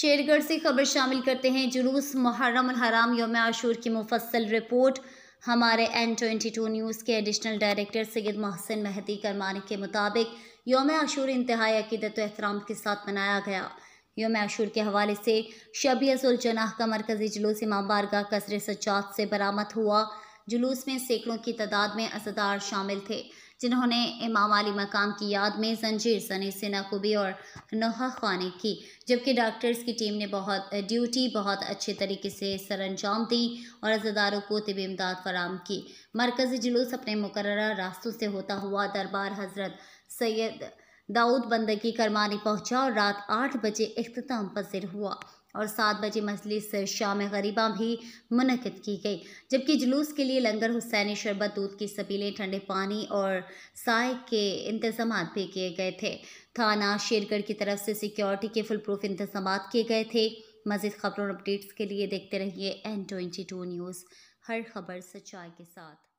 शेरगढ़ से खबर शामिल करते हैं जुलूस मुहर्रम हराम योम आशूर की मुफसल रिपोर्ट हमारे एन ट्वेंटी टू न्यूज़ के एडिशनल डायरेक्टर सैद मोहसिन महदी करमान के मुताबिक योम आशूर इंतहाई अकीदत अहतराम के साथ मनाया गया योम आशूर के हवाले से शबीजुलजनाह का मरकज़ी जुलूस इमाम बारगा कसर सज्जात से बरामद हुआ जुलूस में सैकड़ों की तादाद में असदार शामिल थे जिन्होंने इमाम अली मकाम की याद में जंजीर सनी सिनाकुबी और नोहा खानी की जबकि डॉक्टर्स की टीम ने बहुत ड्यूटी बहुत अच्छे तरीके से सरंजाम दी और अजादारों को तबी इमदाद फराम की मरकज़ी जुलूस अपने मुकर रास्तों से होता हुआ दरबार हजरत सैयद दाऊद बंदगी करमानी पहुंचा और रात आठ बजे अख्ताम पसर हुआ और सात बजे मजलिस शाम गरीबा भी मनकद की गई जबकि जुलूस के लिए लंगर हुसैनी शरबत दूध की सबीलें ठंडे पानी और साय के इंतजाम भी किए गए थे थाना शेरगढ़ की तरफ से सिक्योरिटी के फुल प्रूफ इंतजाम किए गए थे मजीद खबरों और अपडेट्स के लिए देखते रहिए एन ट्वेंटी टू न्यूज़ हर खबर सच्चाई के साथ